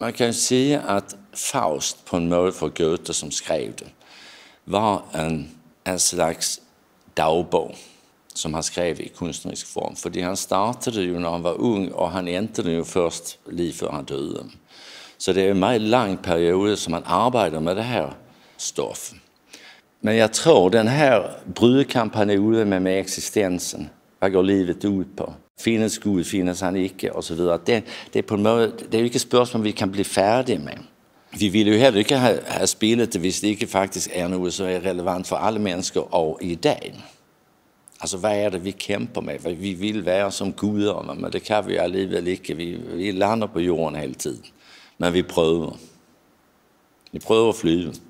man kan sige, at Faust på en måde for Goethe, som skrev det, var en, en slags dagbog, som han skrev i kunstnerisk form. Fordi han startede jo, når han var ung, og han endte jo først lige før han døde. Så det er en meget lang periode, som han arbejder med det her stof. Men jeg tror, den her er ude med, med eksistensen, hvad går livet ut på? findes Gud, findes han ikke, og så videre. Det, det, er på en måde, det er jo ikke et spørgsmål, vi kan blive færdige med. Vi ville jo heller ikke have, have spillet det, hvis det ikke faktisk er noget, som er relevant for alle mennesker og i dag. Altså, hvad er det, vi kæmper med? Hvad vi vil være som guder, men det kan vi jo alligevel ikke. Vi, vi lander på jorden hele tiden, men vi prøver. Vi prøver at flyve.